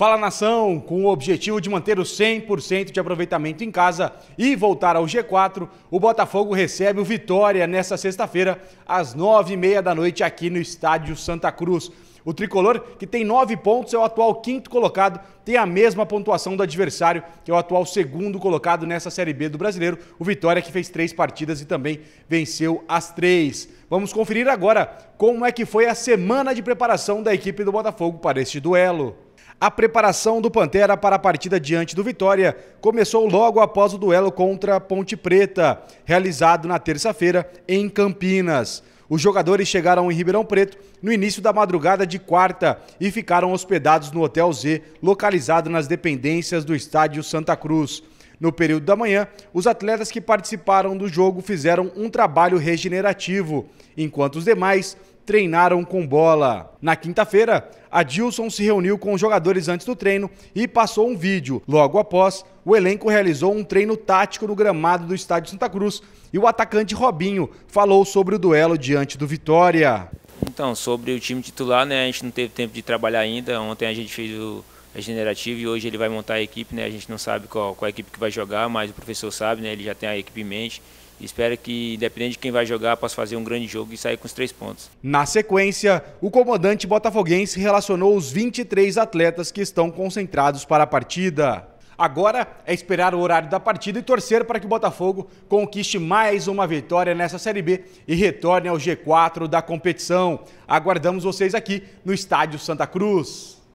Fala nação, com o objetivo de manter o 100% de aproveitamento em casa e voltar ao G4, o Botafogo recebe o Vitória nesta sexta-feira, às nove e meia da noite, aqui no Estádio Santa Cruz. O tricolor, que tem nove pontos, é o atual quinto colocado, tem a mesma pontuação do adversário, que é o atual segundo colocado nessa Série B do brasileiro, o Vitória, que fez três partidas e também venceu as três. Vamos conferir agora como é que foi a semana de preparação da equipe do Botafogo para este duelo. A preparação do Pantera para a partida diante do Vitória começou logo após o duelo contra Ponte Preta, realizado na terça-feira em Campinas. Os jogadores chegaram em Ribeirão Preto no início da madrugada de quarta e ficaram hospedados no Hotel Z, localizado nas dependências do Estádio Santa Cruz. No período da manhã, os atletas que participaram do jogo fizeram um trabalho regenerativo, enquanto os demais treinaram com bola. Na quinta-feira, Adilson se reuniu com os jogadores antes do treino e passou um vídeo. Logo após, o elenco realizou um treino tático no gramado do estádio Santa Cruz e o atacante Robinho falou sobre o duelo diante do Vitória. Então, sobre o time titular, né, a gente não teve tempo de trabalhar ainda. Ontem a gente fez o regenerativo e hoje ele vai montar a equipe, né? A gente não sabe qual, qual a equipe que vai jogar, mas o professor sabe, né? Ele já tem a equipe em mente. Espero que, independente de quem vai jogar, possa fazer um grande jogo e sair com os três pontos. Na sequência, o comandante botafoguense relacionou os 23 atletas que estão concentrados para a partida. Agora é esperar o horário da partida e torcer para que o Botafogo conquiste mais uma vitória nessa Série B e retorne ao G4 da competição. Aguardamos vocês aqui no Estádio Santa Cruz.